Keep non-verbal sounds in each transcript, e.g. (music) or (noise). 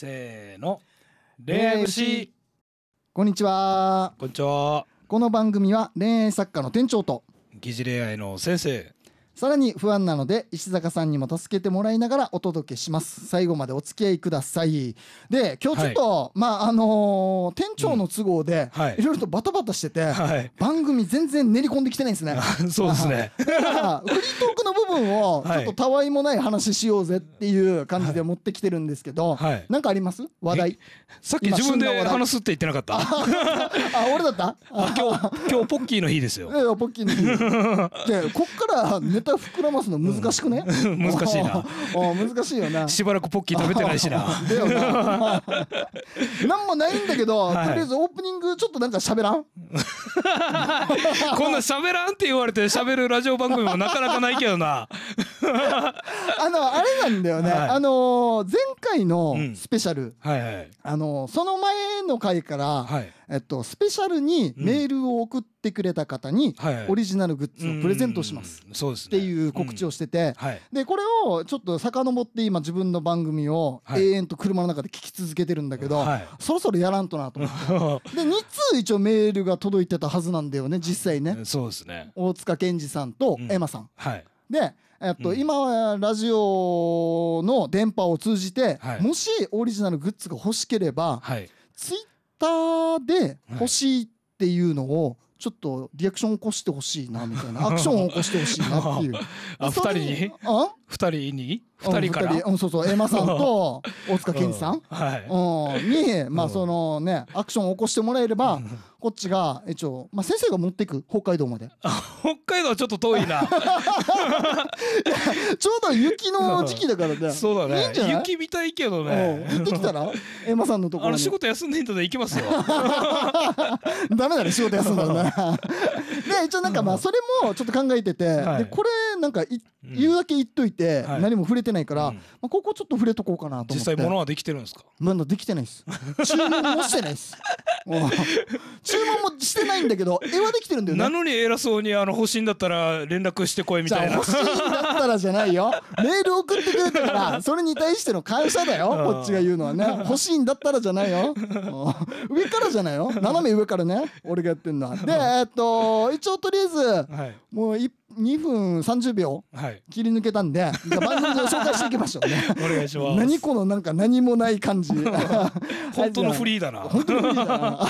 せーの恋愛節こんにちはこんにちはこの番組は恋愛作家の店長と疑似恋愛の先生さらに不安なので石坂さんにも助けてもらいながらお届けします最後までお付き合いくださいで今日ちょっと、はい、まああのー、店長の都合で、うんはい、ろいろとバタバタしてて、はい、番組全然練り込んできてないんですね (laughs) そうですねだかフリートークの部分をちょっとたわいもない話しようぜっていう感じで持ってきてるんですけど、はい、なんかあります話題さっき自分で話すって言ってなかった (laughs) あ俺だった今日今日ポッキーの日ですよいやポッキーの日 (laughs) でこっからネタ体膨らますの難しくね、うん、難しいな (laughs) 難しいよなしばらくポッキー食べてないしなな何もないんだけど、とりあえずオープニングちょっとなんか喋らん (laughs) こんな喋らんって言われて喋るラジオ番組もなかなかないけどなあのあれなんだよね、はい、あの前回のスペシャル、うんはいはい、あのその前の回から、はい、えっと、スペシャルにメールを送ってくれた方に、オリジナルグッズをプレゼントします、はいっていう告知をしてて、うん、でこれをちょっと遡って今自分の番組を永遠と車の中で聞き続けてるんだけど、はい、そろそろやらんとなと思って (laughs) で2通一応メールが届いてたはずなんだよね実際ねそうですね大塚健二さんとエマさん、うん、でえっと、うん、今はラジオの電波を通じて、はい、もしオリジナルグッズが欲しければ、はい、ツイッターで欲しいっていうのを、ちょっとリアクション起こしてほしいなみたいなアクションを起こしてほしいなっていう (laughs) 二人に。二人に二人から。うん、そうそう、エマさんと (laughs) 大塚健二さん。はい。うん、に、まあそのね、アクションを起こしてもらえれば、こっちが一応、まあ先生が持っていく、北海道まで。北海道はちょっと遠いな。(laughs) ちょうど雪の時期だからね。(laughs) そうだね。雪見たいけどね。行ってきたらエマさんのところに。あの仕事休んでんだで行きますよ。ダメだね、仕事休んだらね。で一応なんかまあそれもちょっと考えてて、でこれなんか言うだけ言っといて、何も触れてないから、まあ、ここちょっと触れとこうかなと思って実際物はできてるんですかまだできてないです注文もしてないです (laughs) 注文もしてないんだけど絵はできてるんだよねなのに偉そうにあの欲しいんだったら連絡してこいみたいな欲しいんだったらじゃないよメール送ってくれたからそれに対しての感謝だよこっちが言うのはね欲しいんだったらじゃないよ上からじゃないよ斜め上からね俺がやってんのはでえっと一応とりあえず、はい、もう2分30秒、はい、切り抜けたんで、番組で紹介していきましょうね (laughs) お願いします何このなんか何もない感じ (laughs) 本当のフリーだな本当のフリーだな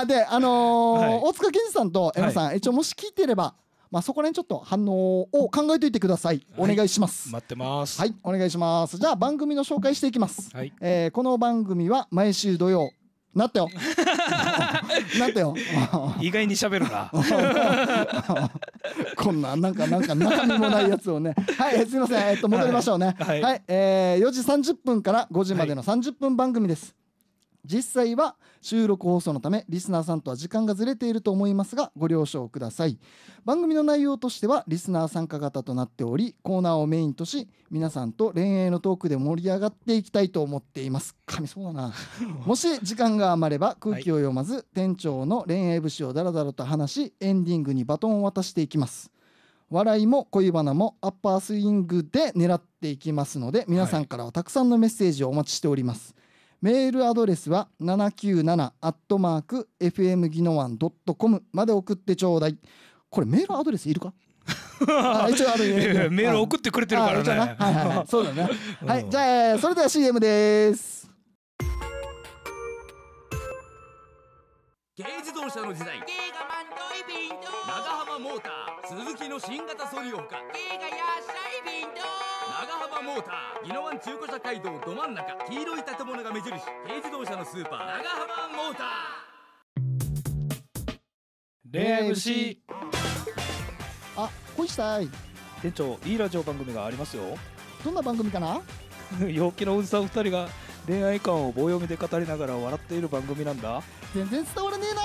(laughs) あであのーはい、大塚健二さんと山さん、はい、一応もし聞いてればまあ、そこら辺ちょっと反応を考えておいてください。お願いします。待ってます。はい、お願いします。じゃあ番組の紹介していきます。はい、えー、この番組は毎週土曜なったよ (laughs) なったよ意外に喋るな (laughs) こんななんかなんか中身もないやつをねはいすみませんえっと戻りましょうねはい、はい、えー、4時30分から5時までの30分番組です、実際は収録放送のためリスナーさんとは時間がずれていると思いますがご了承ください番組の内容としてはリスナー参加型となっておりコーナーをメインとし皆さんと恋愛のトークで盛り上がっていきたいと思っています神そうだな (laughs) もし時間が余れば空気を読まず、はい、店長の恋愛節をダラダラと話しエンディングにバトンを渡していきます笑いも恋バナもアッパースイングで狙っていきますので皆さんからはたくさんのメッセージをお待ちしております、はいメールアドレスは 797-fm ギノワン .com まで送ってちょうだいこれメールアドレスいるか (laughs) 一応あるメール送ってくれてるからねはいはい、はい、そうだね、はいじゃあそれでは CM です軽自動車の時代軽がドイビンド長浜モーター鈴木の新型ソリオか軽がーモーター宜野湾中古車街道ど真ん中黄色い建物が目印軽自動車のスーパー長浜モーター恋愛虫あ恋したい店長いいラジオ番組がありますよどんな番組かな (laughs) 陽気のおじさん二人が恋愛観を棒読みで語りながら笑っている番組なんだ全然伝わらねえな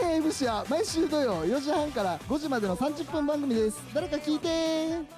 恋愛虫は毎週土曜4時半から5時までの30分番組です誰か聞いて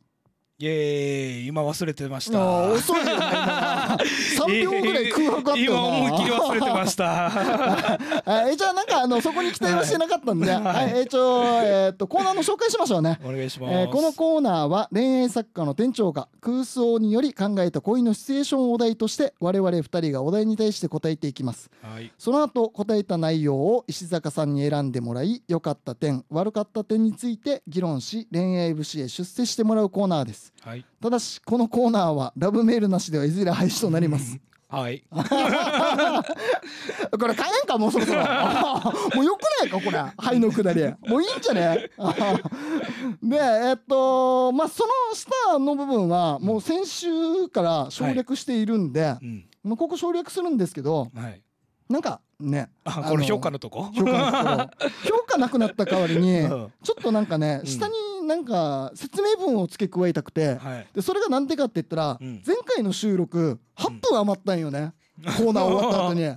イエ今忘れてました。遅いよ、ね、3秒ぐらい (laughs) 空白あったよ今思いっきり忘れてました。(laughs) えじゃあなんかあのそこに期待はしてなかったんで、は (laughs) いはい、えちょえー、っとコーナーの紹介しましょうね。お願いします。えー、このコーナーは恋愛作家の店長が空想により考えた恋のシチュエーションをお題として我々2人がお題に対して答えていきます。はい、その後答えた内容を石坂さんに選んでもらい良かった点悪かった点について議論し恋愛節へ出世してもらうコーナーです。、はい、ただしこのコーナーはラブメールなしではいずれ廃止となります (laughs) はい (laughs) これ変えんかもうそろそろ (laughs) もうよくないかこれ灰のくだりもういいんじゃねでえっとまあその下の部分はもう先週から省略しているんで、はい、うん、ここ省略するんですけど、はい、なんかねあこの評価のとこ評価なくなった代わりに、ちょっとなんかね、下になんか説明文を付け加えたくて、はい、でそれが何でかって言ったら、うん、前回の収録8分余ったんよね、うん、コーナー終わった後にだ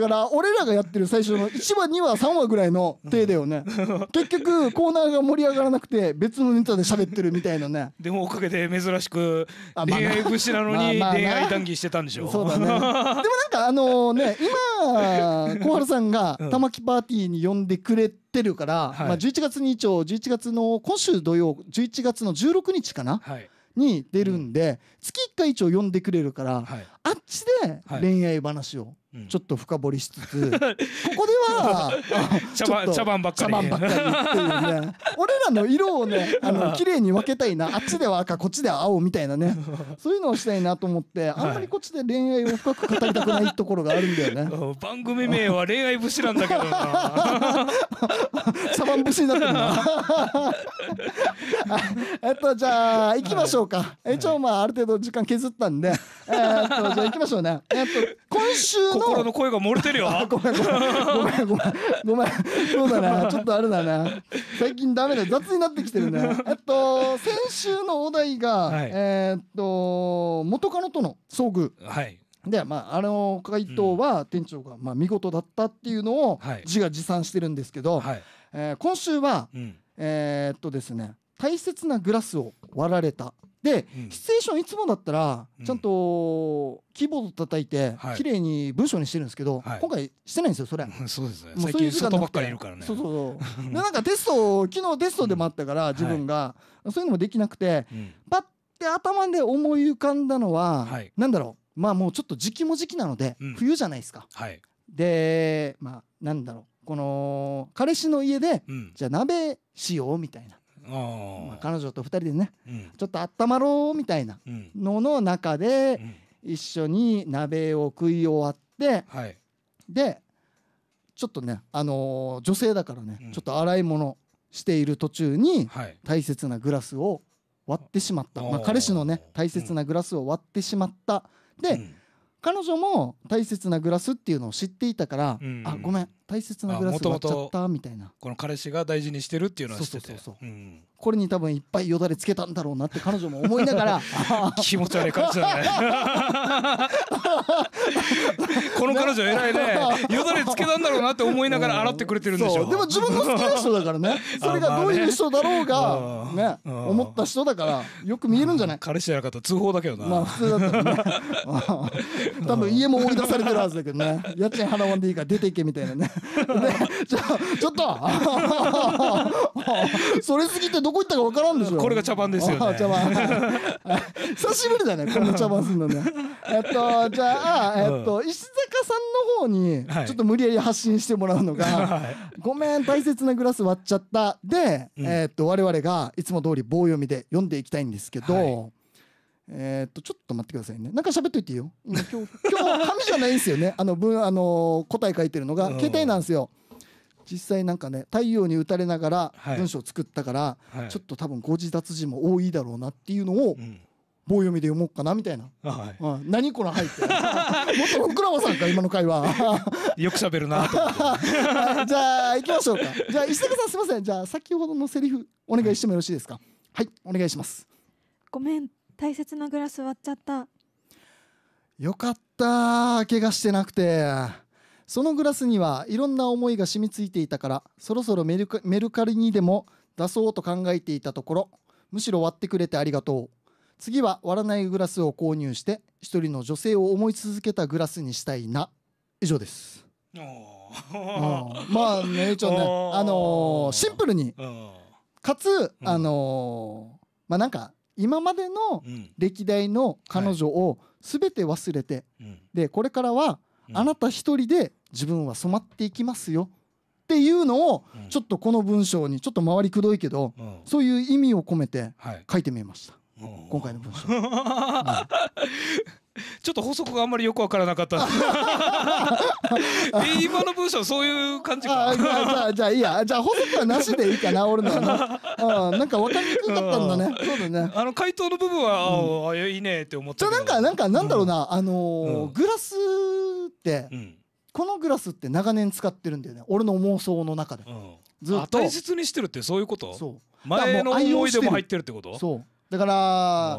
から俺らがやってる最初の1話2話3話ぐらいの手だよね、結局コーナーが盛り上がらなくて別のネタで喋ってるみたいなねでもおかげで珍しく恋愛節なのに (laughs) 恋愛談義してたんでしょそうだね (laughs) でもなんかあのね今 (laughs) 小春さんが玉木パーティーに呼んでくれってるから、はい、まあ、11月に一応11月の今週土曜11月の16日かな、はい、に出るんで、うん、月1回一応呼んでくれるから、はい、あっちで恋愛話をちょっと深掘りしつつ、(laughs) ここでは (laughs) 茶番茶番ばっかりっていうね俺らの色をね (laughs) あの綺麗に分けたいなあっちでは赤こっちでは青みたいなねそういうのをしたいなと思ってあんまりこっちで恋愛を深く語りたくないところがあるんだよね、はい、番組名は恋愛節なんだけどな茶番節になってるなえっとじゃあ行きましょうか、一応まあある程度時間削ったんでえっとじゃあ行きましょうねえっと今週心の声が漏れてるよごめんごめんごめんごめんそうだな (laughs) ちょっとあれだな最近ダメだ雑になってきてるね (laughs) えっと先週のお題が、はい、えー、っと元カノとの遭遇はいでまあ、あの回答は店長が、うん、まあ、見事だったっていうのを自画自賛してるんですけど、はい、えー、今週は、うん、えー、っとですね大切なグラスを割られたで、うん、シチュエーションいつもだったらちゃんとキーボード叩いて綺麗に文章にしてるんですけど、はい、今回してないんですよそれ、は (laughs) そうですねもうそういう時間ばっかりいるからねそうそうそう (laughs) でなんかテスト昨日テストでもあったから自分が、はい、そういうのもできなくて、うん、パッて頭で思い浮かんだのは、はい、なんだろうまあもうちょっと時期も時期なので、うん、冬じゃないですか、はい、でまあなんだろうこの彼氏の家で、じゃあ鍋しようみたいなまあ、彼女と2人でね、うん、ちょっとあったまろうみたいなのの中で、一緒に鍋を食い終わって、はい、でちょっとね、あのー、女性だからね、うん、ちょっと洗い物している途中に、大切なグラスを割ってしまった、まあ、彼氏のね大切なグラスを割ってしまった。で、彼女も大切なグラスっていうのを知っていたから「うん、あごめん大切なグラス割っちゃったみたいなこの彼氏が大事にしてるっていうのは知っててそうそうそう、うん、これに多分いっぱいよだれつけたんだろうなって彼女も思いながら (laughs) 気持ち悪い感じだね (laughs) この彼女偉いねよだれつけたんだろうなって思いながら洗ってくれてるんでしょ、うでも自分の好きな人だからね (laughs) それがどういう人だろうがね、思った人だからよく見えるんじゃない、彼氏やかった通報だけどなまあ普通だったね多分家も追い出されてるはずだけどね家賃払わんでいいから出ていけみたいなねね、ちょちょっと (laughs) それすぎてどこ行ったか分からんでしょこれが茶番ですよね茶番 (laughs) 久しぶりだねこの茶番するのねえっとじゃあえっと、うん、石坂さんの方にちょっと無理やり発信してもらうのが、はい、ごめん大切なグラス割っちゃったで、うん、えっと我々がいつも通り棒読みで読んでいきたいんですけど、はいえっと、ちょっと待ってくださいね。なんか喋っといていいよ。今、日、今日、紙じゃないんですよね。(laughs) あの、文、あのー、答え書いてるのが、携帯なんですよ。実際なんかね、太陽に打たれながら文章を作ったから、はい、ちょっと多分誤字脱字も多いだろうなっていうのを、うん棒読みで読もうかなみたいな。はい、うん、何この入って。元福山さんか今の会話。(laughs) よく喋るな (laughs) じゃあ行きましょうか。じゃあ石坂さんすみません。じゃあ先ほどのセリフお願いしてもよろしいですか。はい、お願いします。ごめん大切なグラス割っちゃったよかった怪我してなくてそのグラスにはいろんな思いが染みついていたからそろそろメルカメルカリにでも出そうと考えていたところむしろ割ってくれてありがとう次は割らないグラスを購入して一人の女性を思い続けたグラスにしたいな以上ですまあねちょっとねあのー、シンプルにかつあのー、まあなんか今までの歴代の彼女を全て忘れて、はい、でこれからはあなた一人で自分は染まっていきますよっていうのをちょっとこの文章にちょっと回りくどいけど、うん、そういう意味を込めて書いてみました、はい、今回の文章。(laughs) (laughs) ちょっと補足があんまりよくわからなかった (laughs) 今の文章そういう感じかじゃあじゃあいいやじゃあ法則はなしでいいかな俺のはな、うん、なんか分かりにくかったんだねそうだねあの回答の部分は、ああいいねって思ってじゃあなんかなんかなんだろうな、うん、あのーうん、グラスって、うん、このグラスって長年使ってるんだよね俺の妄想の中で、うん、ずっと大切にしてるってそういうことそう前の思い出も入ってるってことそうだから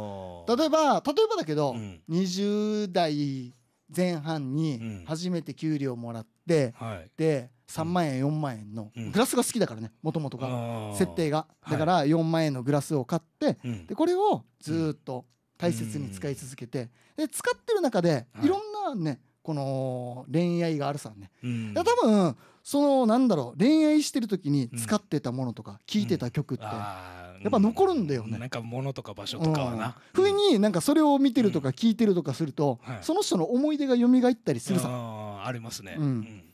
例えば例えばだけど、うん、20代前半に初めて給料もらって、うん、で3万円4万円の、グラスが好きだからねもともとが設定がだから4万円のグラスを買って、でこれをずっと大切に使い続けて、で使ってる中でいろんなね、この恋愛があるさね、うん、多分そのなんだろう恋愛してる時に使ってたものとか聴いてた曲って、やっぱ残るんだよね、なんか物とか場所とかはな、不意になんかそれを見てるとか聴いてるとかすると、その人の思い出が蘇ったりするさあありますね、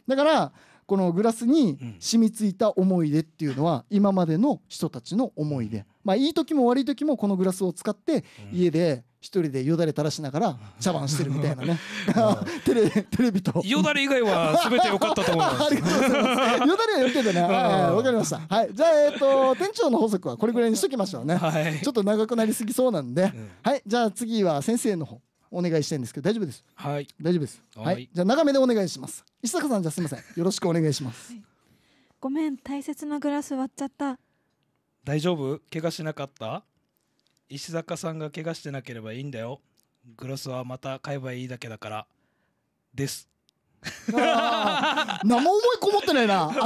だからこのグラスに染みついた思い出っていうのは今までの人たちの思い出、まあ、いい時も悪い時もこのグラスを使って家で一人でよだれ垂らしながら茶番してるみたいなね (laughs) (laughs) テレテレビとよだれ以外は全て良かったと思いますありがとうございますよだれはよけてね (laughs) わかりましたはいじゃあえっ、ー、と店長の法則はこれぐらいにしときましょうね、はい、ちょっと長くなりすぎそうなんで、うん、はいじゃあ次は先生の方お願いしたいんですけど大丈夫ですはい大丈夫ですはい、じゃあ長めでお願いします石坂さんじゃあすみませんよろしくお願いします、はい、ごめん大切なグラス割っちゃった大丈夫怪我しなかった石坂さんが怪我してなければいいんだよ。グロスはまた買えばいいだけだから。です。(laughs) 何も思いこもってないな (laughs) い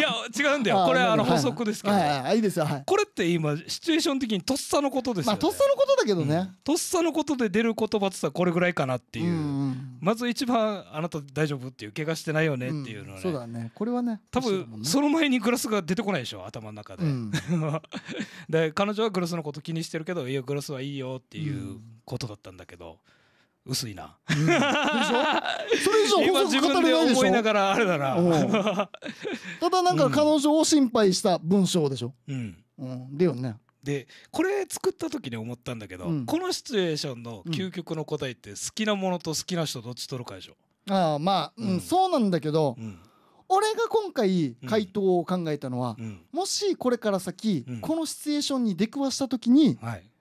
や違うんだよこれあの補足ですけど、いいですよ、これって今シチュエーション的にとっさのことですよ、ね、まあとっさのことだけどね、うん、とっさのことで出る言葉ってさこれぐらいかなっていう、うまず一番あなた大丈夫っていう怪我してないよねっていうのは、ねうそうだねこれはね多分、その前にグラスが出てこないでしょ頭の中で、(laughs) で彼女はグラスのこと気にしてるけどいやグラスはいいよっていうことだったんだけど、薄いな、うん、それ以上細く語れないでしょ思いながらあれだなただなんか彼女を心配した文章でしょ、うんうん、だよねでこれ作った時に思ったんだけど、うん、このシチュエーションの究極の答えって好きなものと好きな人どっち取るかでしょ、うああまあ、うん、うん、そうなんだけど、うん、俺が今回回答を考えたのは、もしこれから先、このシチュエーションに出くわした時に、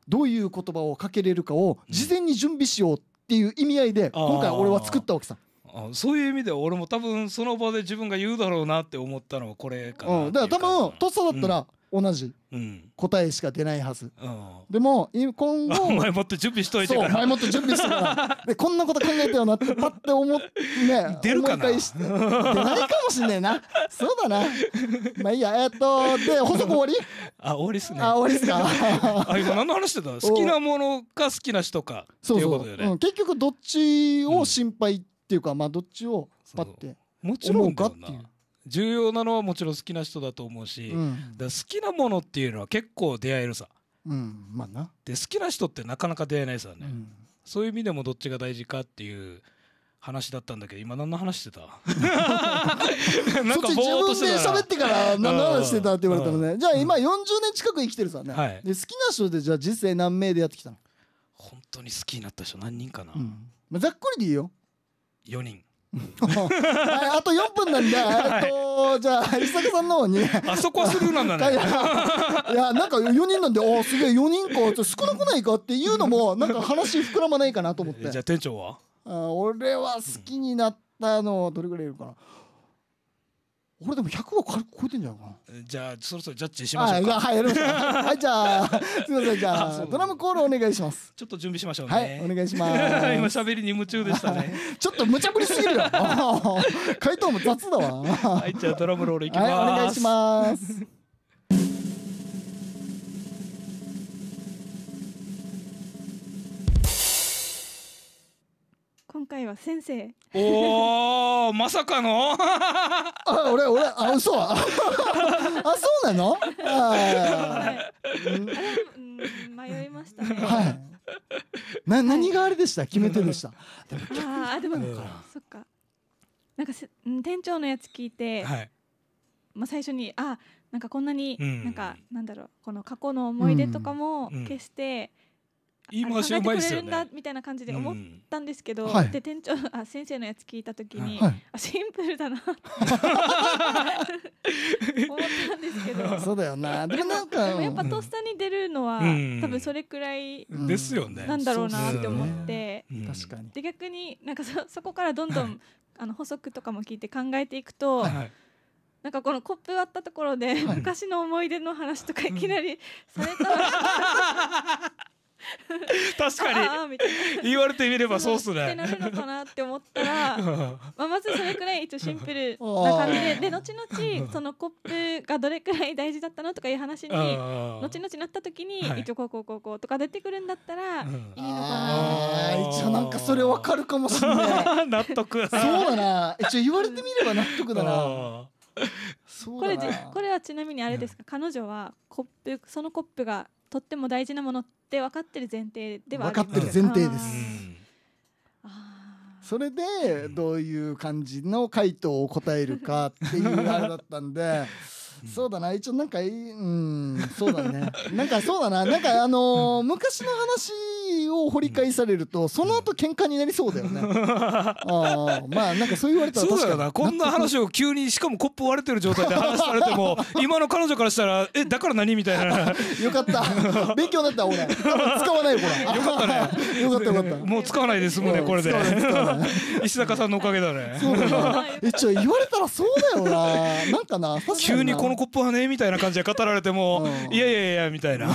どういう言葉をかけれるかを事前に準備しようっっていう意味合いで今回俺は作ったわけさそういう意味では俺も多分その場で自分が言うだろうなって思ったのはこれかな、うん、だから多分とっさだったら、同じ答えしか出ないはず、うん、でも今後お前もっと準備しといてから前もっと準備してからでこんなこと考えたよなって (laughs) パッて思ってね出るかな出ないかもしんねえなそうだなまあいいやえっとで補足終わり (laughs) あ終わりっすねあ終わりっすか (laughs) あ今何の話してた好きなものか好きな人かっていうことよね、うん、結局どっちを心配っていうか、まあどっちをパッて思うかっていう。重要なのはもちろん好きな人だと思うし、うん、だ好きなものっていうのは結構出会えるさ、うんまあな、で好きな人ってなかなか出会えないさね、うん、そういう意味でもどっちが大事かっていう話だったんだけど今何の話してた (laughs) そっしてた喋ってから何の話してたって言われたのねじゃあ今40年近く生きてるさね、はい、で好きな人でじゃあ実際何名でやってきたの本当に好きになった人何人かな、まあ、ざっくりでいいよ4人 (laughs) あと4分なんで、えっと、じゃあ、伊坂さんの方に。あそこはスルーなんだね。いや、なんか4人なんで、おすげえ、4人か、少なくないかっていうのも、なんか話膨らまないかなと思って。じゃあ、店長はあ俺は好きになったの、どれぐらいいるかな。俺でも100は超えてんじゃないかなじゃあそろそろジャッジしましょうかはいやりましょう (laughs) はいじゃあすいませんじゃあドラムコールお願いしますちょっと準備しましょうねはいお願いします (laughs) 今喋りに夢中でしたねちょっと無茶ぶりすぎるよ (laughs) 回答も雑だわはいじゃあドラムロールいきます、はい、お願いします回は先生おーまさかの (laughs) あ俺俺あ嘘 (laughs) あそうなのはいうん、迷いましたねはいな何があれでした、決め手でしたでもああでも、えー、そっかなんかせ店長のやつ聞いて、はい、まあ最初にあなんかこんなに、うん、なんかなんだろうこの過去の思い出とかも消して、言い回しうまいですよね。みたいな感じで思ったんですけど、うん、で店長あ先生のやつ聞いた時に、はい、あシンプルだな思ったんですけど。(laughs) そうだよな。でもなんかやっぱとっさに出るのは、うん、多分それくらいですよね。なんだろうなって思って。確かに。で逆になんかそそこからどんどんあの補足とかも聞いて考えていくと。はいはいなんかこのコップ割ったところで、昔の思い出の話とかいきなりされたら、(laughs) 確かに言われてみればそうっすね。ってなるのかなって思ったら、まあ、まずそれくらい一応シンプルな感じでで後々そのコップがどれくらい大事だったのとかいう話に後々なった時に、一応こうこうこうこうとか出てくるんだったらいいのかな、一応なんかそれわかるかもしれない納得そうだな一応言われてみれば納得だなこれこれはちなみにあれですか、彼女はコップそのコップがとっても大事なものって分かってる前提ではあ分かってる前提ですそれでどういう感じの回答を答えるかっていうあれだったんでそうだな一応なんかうんそうだねなんかそうだななんかあのー、昔の話を掘り返されると、その後喧嘩になりそうだよね。(laughs) ああ、まあなんかそう言われたらそうだよな。こんな話を急に、しかもコップ割れてる状態で話されても、(laughs) 今の彼女からしたら、え、だから何みたいな。(laughs) よかった。勉強になった俺。使わないよ、これ。よかったね。よかったよかった。もう使わないですもんね、これで。石坂さんのおかげだね。そうだな。え、ちょ、言われたらそうだよな。なんかな、急にこのコップはね、みたいな感じで語られても、いやいやいや、みたいな。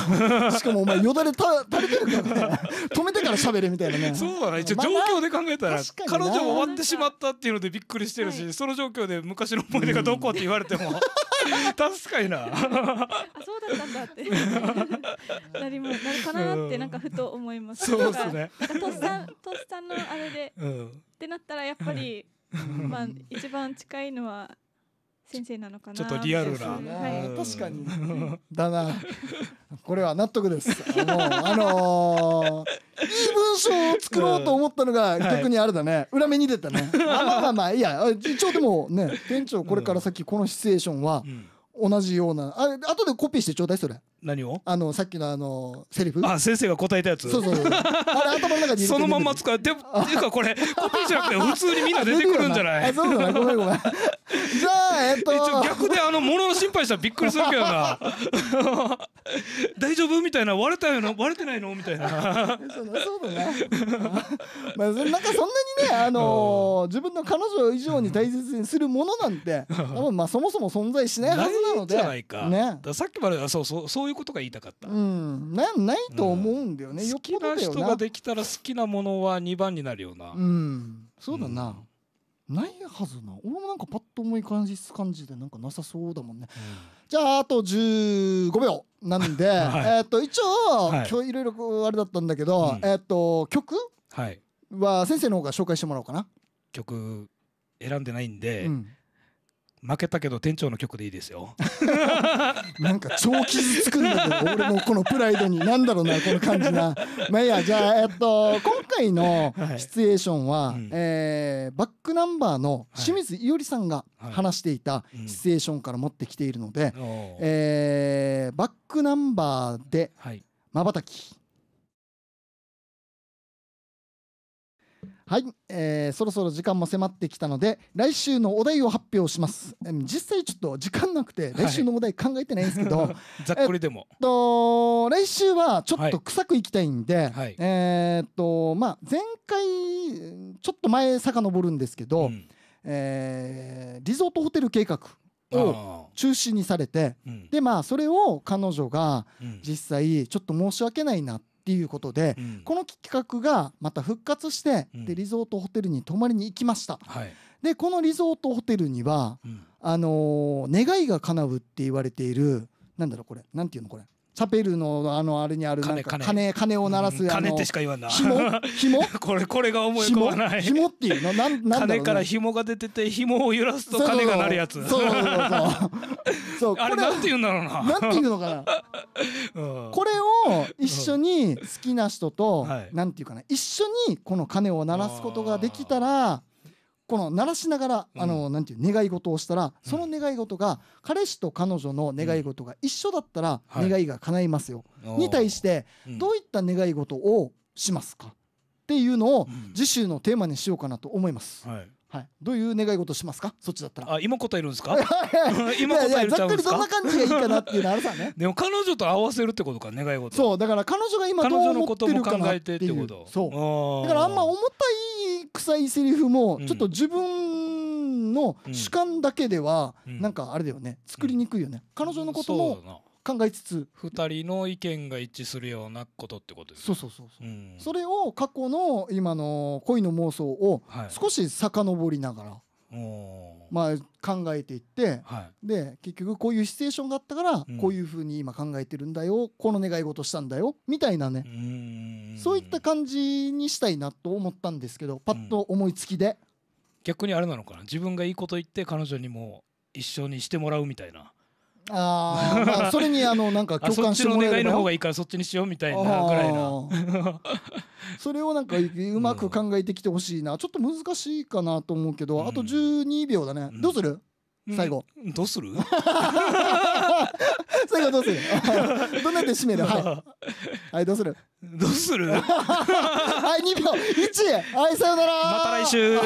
しかもお前、よだれ垂れてるからね。止めてから喋れみたいなね (laughs) そうだな一応状況で考えたら、彼女終わってしまったっていうのでびっくりしてるし、その状況で昔の思い出がどこって言われても確 (laughs) かにな (laughs) そうだったんだってなりもなるかなってなんかふと思います、そうですねとっさんとっさんのあれで、ってなったらやっぱり、まあ一番近いのは先生なのかなちょっとリアルな、はい、確かにだなこれは納得ですもうあのー、いい文章を作ろうと思ったのが逆にあれだね、はい、裏目に出たねまあまあまあいや一応でもね店長これから先このシチュエーションは同じようなあ後でコピーしてちょうだいそれ何をあのさっきのあのセリフあ先生が答えたやつそうそうあれ頭の中にそのまんま使うてっていうかこれコピーじゃなくて普通にみんな出てくるんじゃないあそうだごめんごめん (laughs) じゃあえっと逆であの物の心配したらびっくりするけどな大丈夫みたいな割れたよな割れてないのみたいなそうだねまあなんかそんなにねあの自分の彼女以上に大切にするものなんて多分まあそもそも存在しないはずなのでねさっきまでそうそうそういういうことが言いたかった、うん、なないと思うんだよね、うん、よ好きな人ができたら好きなものは2番になるようなうんそうだな、うん、ないはずな俺もなんかパッと思い感じ感じでなんかなさそうだもんね、うん、じゃああと15秒なんで、(laughs) はい、えっと一応、はい、今日いろいろあれだったんだけど、えっと曲はいは先生の方が紹介してもらおうかな曲選んでないんで、うん負けたけど店長の曲でいいですよ (laughs) なんか超傷つくんだけど俺もこのプライドに何だろうなこの感じなまあいやじゃあえっと今回のシチュエーションは、はい、えー、バックナンバーの清水伊織さんが話していたシチュエーションから持ってきているので、はいうん、えー、バックナンバーでまばたき、はい、えー、そろそろ時間も迫ってきたので来週のお題を発表します実際ちょっと時間なくて来週のお題考えてないんですけど、はい、ざっくりでも、えっと、来週はちょっと臭くいきたいんで、はい、えー、っとまあ前回ちょっと前遡るんですけど、うん、えー、リゾートホテル計画を中止にされて、うん、でまあそれを彼女が実際ちょっと申し訳ないなってっていうことで、うん、この企画がまた復活して、うん、でリゾートホテルに泊まりに行きました、はい、でこのリゾートホテルには、うん、あのー、願いが叶うって言われているなんだろうこれなんていうのこれチャペルのあのあれにあるなんか鐘鐘を鳴らす、うん、鐘ってしか言わんな紐紐 (laughs) これこれが思い浮かない紐っていうのなんなんだろう、ね、から紐が出てて紐を揺らすと鐘が鳴るやつそうそうそうそう (laughs) あれなんて言うんだろうななんて言うのかな、(laughs) うん、これを一緒に好きな人と、うん、なんていうかな一緒にこの金を鳴らすことができたらこの鳴らしながら、あのなんていう願い事をしたら、その願い事が彼氏と彼女の願い事が一緒だったら願いが叶いますよ、に対してどういった願い事をしますかっていうのを次週のテーマにしようかなと思います。はいはい、どういう願い事しますかそっちだったらあ今答えるんですか (laughs) 今答えるちゃうんですかざっくりどんな感じがいいかなっていうのあるさね (laughs) でも彼女と合わせるってことか願い事そうだから彼女が今どう思ってるかなっていうそうだからあんま重たい臭いセリフもちょっと自分の主観だけではなんかあれだよね、作りにくいよね、彼女のことも考えつつ2人の意見が一致するようなことってことですそうそうそうそう、うん、それを過去の今の恋の妄想を少し遡りながら、はいまあ、考えていって、はい、で結局こういうシチュエーションがあったから、こういうふうに今考えてるんだよこの願い事したんだよみたいなねそういった感じにしたいなと思ったんですけどパッと思いつきで、うん、逆にあれなのかな自分がいいこと言って彼女にも一緒にしてもらうみたいなああ、まあ、(laughs) それにあのなんか共感してもらえれの願いの方がいいからそっちにしようみたいなぐらいな (laughs) それをなんかうまく考えてきてほしいな、ちょっと難しいかなと思うけど、あと12秒だね、うん、どうする最後、どうする (laughs) 最後どうするどんなで締めるはい、はい、どうするどうするはい2秒1はいさよならまた来週